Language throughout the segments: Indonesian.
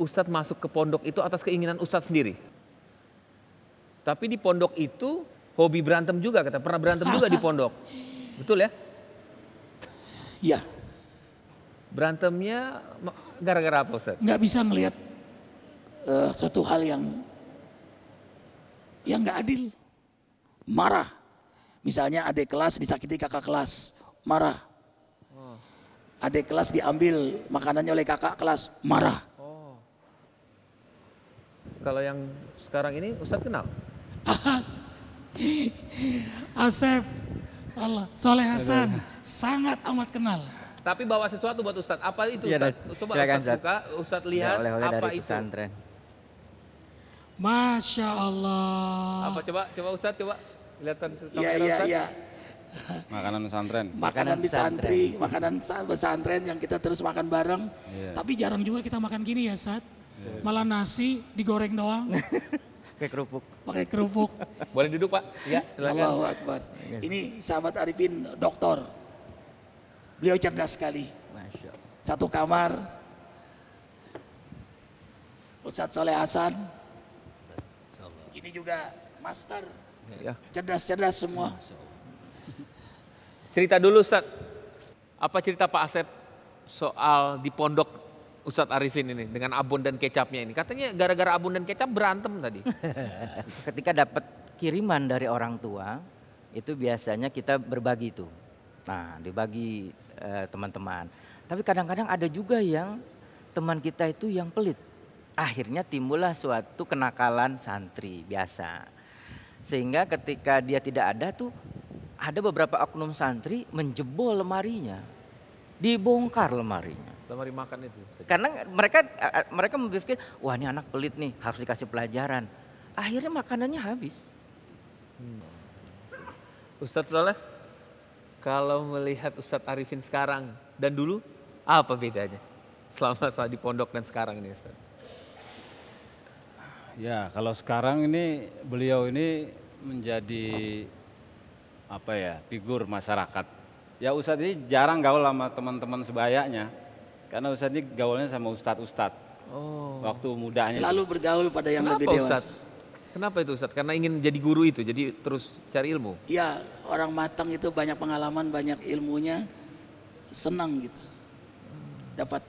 Ustadz masuk ke pondok itu atas keinginan Ustadz sendiri. Tapi di pondok itu hobi berantem juga kata pernah berantem juga di pondok. Betul ya? Iya. Berantemnya gara-gara apa Ustadz? Gak bisa melihat uh, eh, suatu hal yang yang gak adil. Marah. Misalnya adik kelas disakiti kakak kelas, marah. Oh. Adik kelas diambil makanannya oleh kakak kelas, marah. Kalau yang sekarang ini Ustadz kenal? Asep Allah Soleh Hasan sangat amat kenal. Tapi bawa sesuatu buat Ustadz. Apa itu iya, Ustadz? Ya, Coba Ustadz buka, Ustadz iya, lihat ya, oleh -oleh apa itu. Pesantren. Masya Allah. Apa coba coba Ustadz coba kelihatan Iya iya iya. Makanan pesantren. Makanan di santri, makanan pesantren yang kita terus makan bareng. Ya. Tapi jarang juga kita makan gini ya, Ustadz. Iya. Malah nasi digoreng doang. Pakai kerupuk. Pakai kerupuk. Boleh duduk Pak? Ya, silakan. Allahu Akbar. Iya. Ini sahabat Arifin doktor. Beliau cerdas sekali. Satu kamar. Ustadz Soleh Hasan. Ini juga master. Iya. Cerdas-cerdas semua. Cerita dulu Ustaz. Apa cerita Pak Asep soal di pondok Ustadz Arifin ini dengan abon dan kecapnya ini. Katanya gara-gara abon dan kecap berantem tadi. Ketika dapat kiriman dari orang tua, itu biasanya kita berbagi itu. Nah, dibagi eh, teman-teman. Eh, Tapi kadang-kadang ada juga yang teman kita itu yang pelit. Akhirnya timbullah suatu kenakalan santri biasa. Sehingga ketika dia tidak ada tuh ada beberapa oknum santri menjebol lemarinya. Dibongkar lemarinya. Lemari makan itu. Karena mereka mereka berpikir, wah ini anak pelit nih, harus dikasih pelajaran. Akhirnya makanannya habis. Hmm. Ustadz Lala, kalau melihat Ustadz Arifin sekarang dan dulu, apa bedanya? Selama saya di pondok dan sekarang ini Ustadz. Ya, kalau sekarang ini beliau ini menjadi apa ya, figur masyarakat. Ya Ustadz ini jarang gaul sama teman-teman sebayanya karena Ustadz ini gaulnya sama Ustadz-Ustadz. Oh. Waktu mudanya. Selalu bergaul pada yang Kenapa, lebih dewasa. Ustadz? Kenapa itu Ustadz? Karena ingin jadi guru itu, jadi terus cari ilmu? Iya, orang matang itu banyak pengalaman, banyak ilmunya, senang gitu. Dapat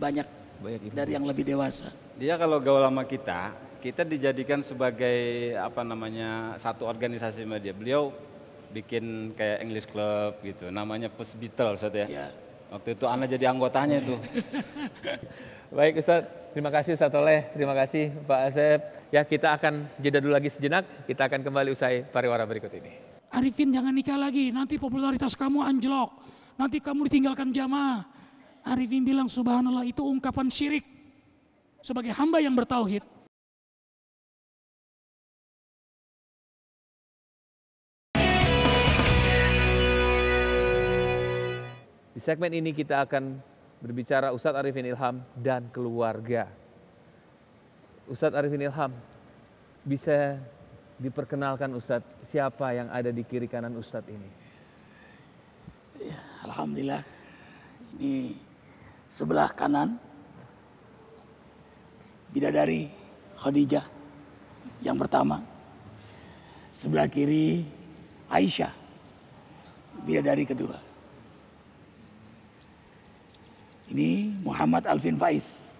banyak, banyak dari yang lebih dewasa. Dia kalau gaul sama kita, kita dijadikan sebagai apa namanya satu organisasi media. Beliau bikin kayak English Club gitu, namanya Push Beatles Ustadz ya. ya Waktu itu Anda jadi anggotanya itu. Baik Ustadz, terima kasih Ustadz Oleh, terima kasih Pak Asep. Ya kita akan jeda dulu lagi sejenak, kita akan kembali usai pariwara berikut ini. Arifin jangan nikah lagi, nanti popularitas kamu anjlok. Nanti kamu ditinggalkan jamaah. Arifin bilang subhanallah itu ungkapan syirik. Sebagai hamba yang bertauhid, Di segmen ini kita akan berbicara Ustadz Arifin Ilham dan keluarga. Ustadz Arifin Ilham, bisa diperkenalkan Ustadz siapa yang ada di kiri kanan Ustadz ini? Ya, Alhamdulillah, ini sebelah kanan bidadari Khadijah yang pertama. Sebelah kiri Aisyah, bidadari kedua. Ini Muhammad Alvin Faiz,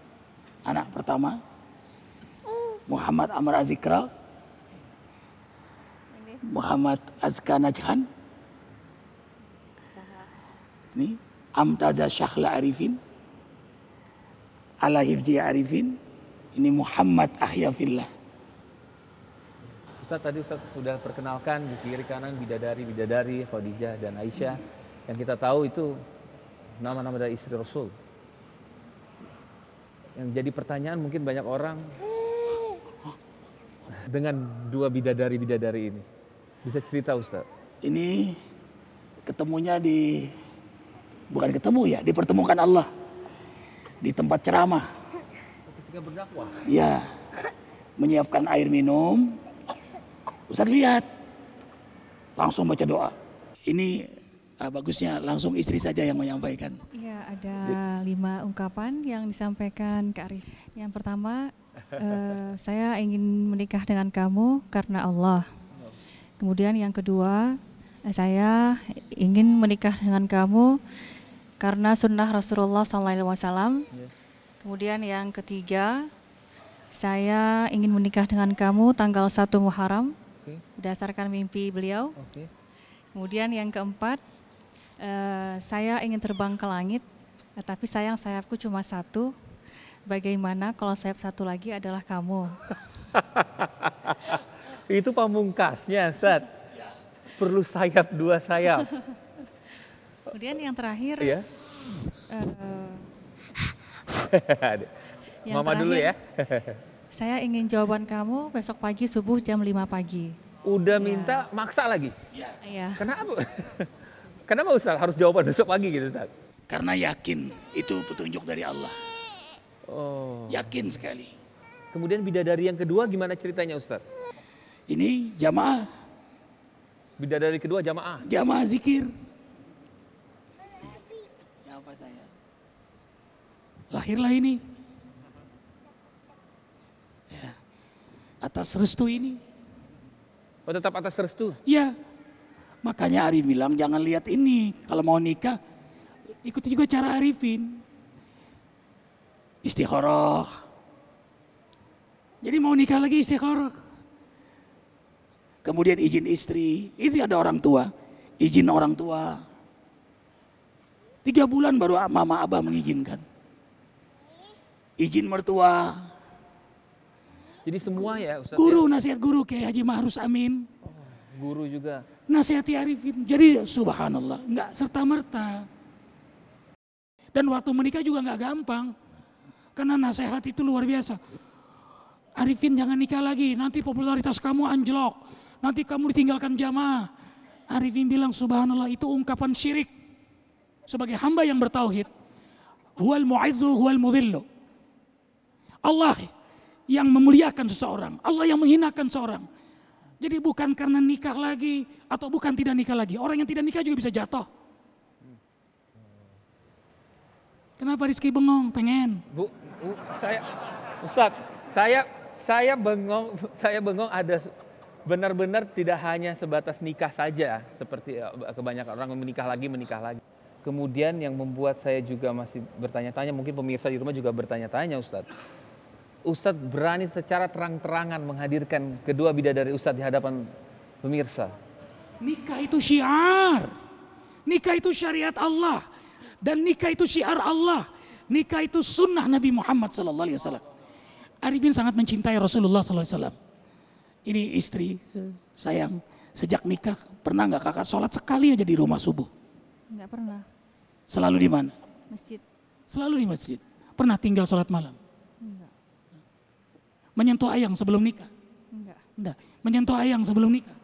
anak pertama. Muhammad Amr Azikral. Muhammad Azka Najhan. Ini Amtaza Syakhla Arifin. Ala Hibji Arifin. Ini Muhammad Ahyafillah. Ustaz tadi Ustaz sudah perkenalkan di kiri kanan bidadari-bidadari Khadijah dan Aisyah. Yang kita tahu itu nama-nama dari istri Rasul. Yang jadi pertanyaan mungkin banyak orang dengan dua bidadari-bidadari ini. Bisa cerita Ustaz? Ini ketemunya di bukan ketemu ya, dipertemukan Allah di tempat ceramah. Ketika berdakwah. Ya. Menyiapkan air minum. Ustaz lihat. Langsung baca doa. Ini uh, bagusnya langsung istri saja yang menyampaikan. Iya, ada lima ungkapan yang disampaikan ke Arif. Yang pertama, uh, saya ingin menikah dengan kamu karena Allah. Kemudian yang kedua, eh, saya ingin menikah dengan kamu karena sunnah Rasulullah SAW. Iya. Kemudian yang ketiga, saya ingin menikah dengan kamu tanggal 1 Muharram berdasarkan mimpi beliau. Kemudian yang keempat, Eh, saya ingin terbang ke langit, eh, tapi sayang sayapku cuma satu. Bagaimana kalau sayap satu lagi adalah kamu? Itu pamungkasnya, Ustaz. Perlu sayap dua sayap. Kemudian yang terakhir, Iya. Uh, yang Mama terakhir, dulu ya. saya ingin jawaban kamu besok pagi subuh jam 5 pagi. Udah ya. minta maksa lagi? Iya. Kenapa? Kenapa Ustaz harus jawaban besok pagi gitu Ustaz? Karena yakin itu petunjuk dari Allah. Oh. Yakin sekali. Kemudian bidadari yang kedua gimana ceritanya Ustaz? Ini jamaah. Bidadari kedua jamaah. Jamaah zikir. Ya apa saya? Lahirlah ini. Ya. Atas restu ini. Oh tetap atas restu? Iya. Makanya Ari bilang jangan lihat ini. Kalau mau nikah ikuti juga cara Arifin. istiqoroh Jadi mau nikah lagi istiqoroh Kemudian izin istri. Itu ada orang tua. Izin orang tua. Tiga bulan baru mama abah mengizinkan. Izin mertua. Jadi semua ya Ustaz. Ya? Guru nasihat guru kayak Haji Mahrus Amin guru juga. Nasihati Arifin. Jadi subhanallah, nggak serta merta. Dan waktu menikah juga nggak gampang. Karena nasihat itu luar biasa. Arifin jangan nikah lagi, nanti popularitas kamu anjlok. Nanti kamu ditinggalkan jamaah. Arifin bilang subhanallah itu ungkapan syirik. Sebagai hamba yang bertauhid. Huwal mu'idhu huwal mudhillu. Allah yang memuliakan seseorang. Allah yang menghinakan seseorang jadi bukan karena nikah lagi atau bukan tidak nikah lagi. Orang yang tidak nikah juga bisa jatuh. Kenapa Rizky bengong? Pengen. Bu, bu saya, Ustaz, saya, saya bengong, saya bengong ada benar-benar tidak hanya sebatas nikah saja seperti eh, kebanyakan orang menikah lagi menikah lagi. Kemudian yang membuat saya juga masih bertanya-tanya, mungkin pemirsa di rumah juga bertanya-tanya Ustadz. Ustadz berani secara terang-terangan menghadirkan kedua bidadari Ustadz di hadapan pemirsa. Nikah itu syiar. Nikah itu syariat Allah. Dan nikah itu syiar Allah. Nikah itu sunnah Nabi Muhammad SAW. Arifin sangat mencintai Rasulullah SAW. Ini istri eh, sayang sejak nikah pernah nggak kakak sholat sekali aja di rumah subuh? Nggak pernah. Selalu di mana? Masjid. Selalu di masjid. Pernah tinggal sholat malam? Enggak menyentuh ayang sebelum nikah? Enggak. Enggak. Menyentuh ayang sebelum nikah?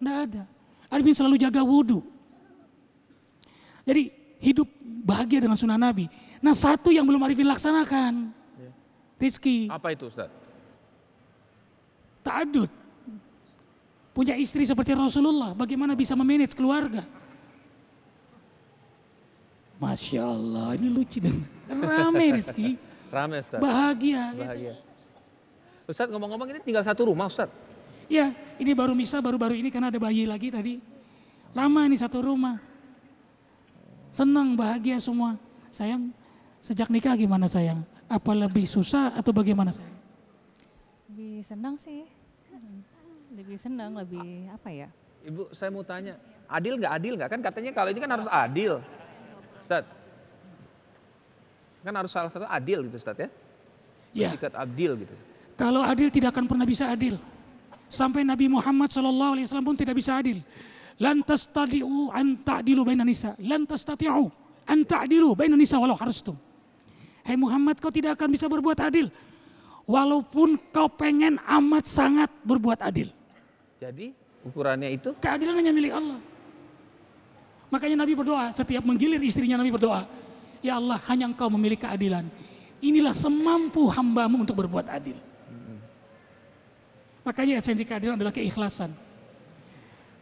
Enggak, ada. Arifin selalu jaga wudhu. Jadi hidup bahagia dengan sunnah Nabi. Nah satu yang belum Arifin laksanakan. Ya. Rizki. Apa itu Ustaz? Ta'adud. Punya istri seperti Rasulullah. Bagaimana bisa memanage keluarga? Masya Allah, ini lucu dan Rame Rizky. Rame Ustaz. Bahagia. Ya, bahagia. Ya, Ustaz ngomong-ngomong ini tinggal satu rumah Ustaz? Iya, ini baru misa baru-baru ini karena ada bayi lagi tadi. Lama ini satu rumah. Senang, bahagia semua. Sayang, sejak nikah gimana sayang? Apa lebih susah atau bagaimana sayang? Lebih senang sih. Lebih senang, lebih apa ya? Ibu, saya mau tanya. Adil nggak adil nggak? Kan katanya kalau ini kan harus adil. Ustaz. Kan harus salah satu adil gitu Ustaz ya? Iya. Bersikap adil gitu. Kalau adil tidak akan pernah bisa adil. Sampai Nabi Muhammad SAW pun tidak bisa adil. Lantas tadiu an ta'dilu bainan nisa. Lantas tati'u an ta'dilu bainan nisa walau harus Hai hey Muhammad kau tidak akan bisa berbuat adil. Walaupun kau pengen amat sangat berbuat adil. Jadi ukurannya itu? Keadilan hanya milik Allah. Makanya Nabi berdoa, setiap menggilir istrinya Nabi berdoa, Ya Allah hanya engkau memiliki keadilan. Inilah semampu hambamu untuk berbuat adil. Makanya esensi keadilan adalah keikhlasan.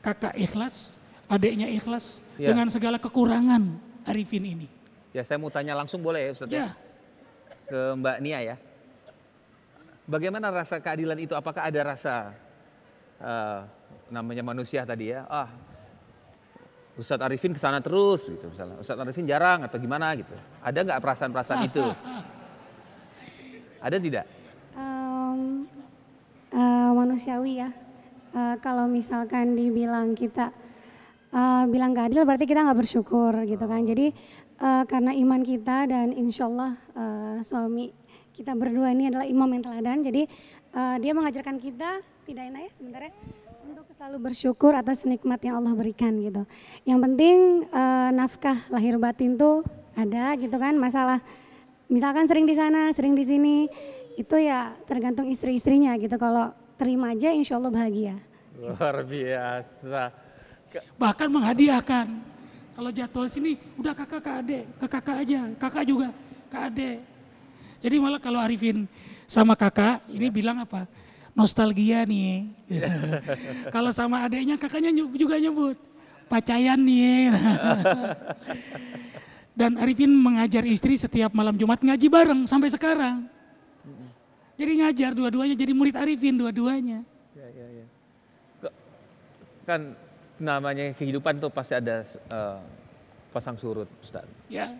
Kakak ikhlas, adiknya ikhlas, ya. dengan segala kekurangan Arifin ini. Ya saya mau tanya langsung boleh ya Ustaz ya. ya? Ke Mbak Nia ya. Bagaimana rasa keadilan itu? Apakah ada rasa uh, namanya manusia tadi ya? Ah, Ustadz Arifin ke sana terus gitu misalnya. Ustadz Arifin jarang atau gimana gitu. Ada nggak perasaan-perasaan ah, itu? Ah, ah. Ada tidak? manusiawi ya. Uh, kalau misalkan dibilang kita uh, bilang gak adil berarti kita nggak bersyukur gitu kan. Jadi uh, karena iman kita dan insya Allah uh, suami kita berdua ini adalah imam yang teladan. Jadi uh, dia mengajarkan kita tidak enak ya sebenarnya untuk selalu bersyukur atas nikmat yang Allah berikan gitu. Yang penting uh, nafkah lahir batin tuh ada gitu kan masalah misalkan sering di sana, sering di sini itu ya tergantung istri-istrinya gitu kalau terima aja insya Allah bahagia. Luar biasa. Bahkan menghadiahkan. Kalau jadwal sini udah kakak ke adek, ke kakak aja, kakak juga ke adek. Jadi malah kalau Arifin sama kakak ini ya. bilang apa? Nostalgia nih. Ya. kalau sama adeknya kakaknya juga nyebut pacayan nih. Dan Arifin mengajar istri setiap malam Jumat ngaji bareng sampai sekarang. Jadi ngajar dua-duanya, jadi murid arifin dua-duanya. Ya, ya, ya. Kan namanya kehidupan tuh pasti ada uh, pasang surut, Ustaz. Ya.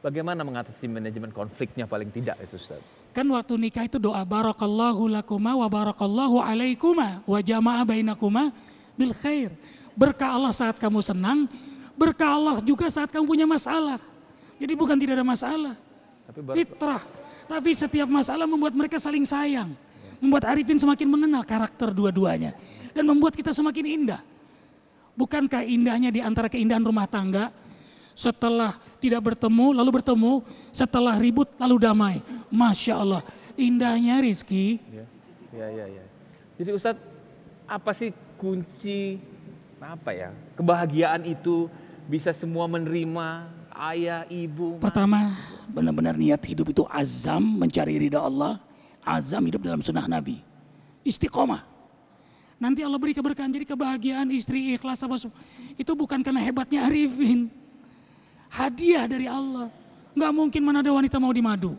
Bagaimana mengatasi manajemen konfliknya paling tidak itu, Ustaz? Kan waktu nikah itu doa barakallahu lakuma wa barakallahu alaikuma wa jama'a bainakuma bil khair. Berkah Allah saat kamu senang, berkah Allah juga saat kamu punya masalah. Jadi bukan tidak ada masalah. Tapi Fitrah tapi setiap masalah membuat mereka saling sayang. Membuat Arifin semakin mengenal karakter dua-duanya. Dan membuat kita semakin indah. Bukankah indahnya di antara keindahan rumah tangga? Setelah tidak bertemu, lalu bertemu. Setelah ribut, lalu damai. Masya Allah. Indahnya Rizky. Ya, ya, ya. Jadi Ustadz, apa sih kunci apa ya kebahagiaan itu bisa semua menerima ayah, ibu. Pertama, benar-benar niat hidup itu azam mencari ridha Allah. Azam hidup dalam sunnah Nabi. Istiqomah. Nanti Allah beri keberkahan. Jadi kebahagiaan istri ikhlas apa Itu bukan karena hebatnya Arifin. Hadiah dari Allah. Gak mungkin mana ada wanita mau dimadu.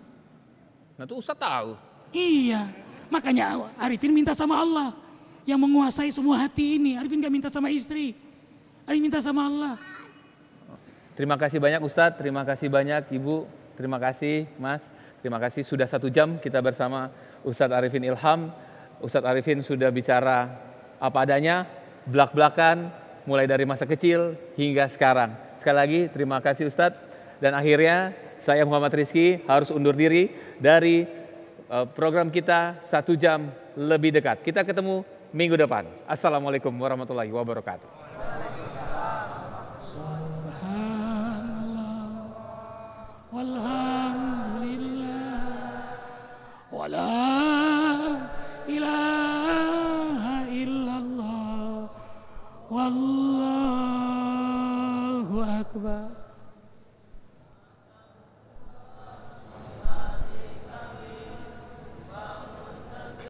Nah itu Ustaz tahu. Iya. Makanya Arifin minta sama Allah. Yang menguasai semua hati ini. Arifin gak minta sama istri. Arifin minta sama Allah. Terima kasih banyak Ustadz, terima kasih banyak Ibu, terima kasih Mas, terima kasih sudah satu jam kita bersama Ustadz Arifin Ilham. Ustadz Arifin sudah bicara apa adanya, belak-belakan, mulai dari masa kecil hingga sekarang. Sekali lagi terima kasih Ustadz. Dan akhirnya saya Muhammad Rizky harus undur diri dari eh, program kita satu jam lebih dekat. Kita ketemu minggu depan. Assalamualaikum warahmatullahi wabarakatuh. والحمد لله ولا إله إلا الله والله أكبر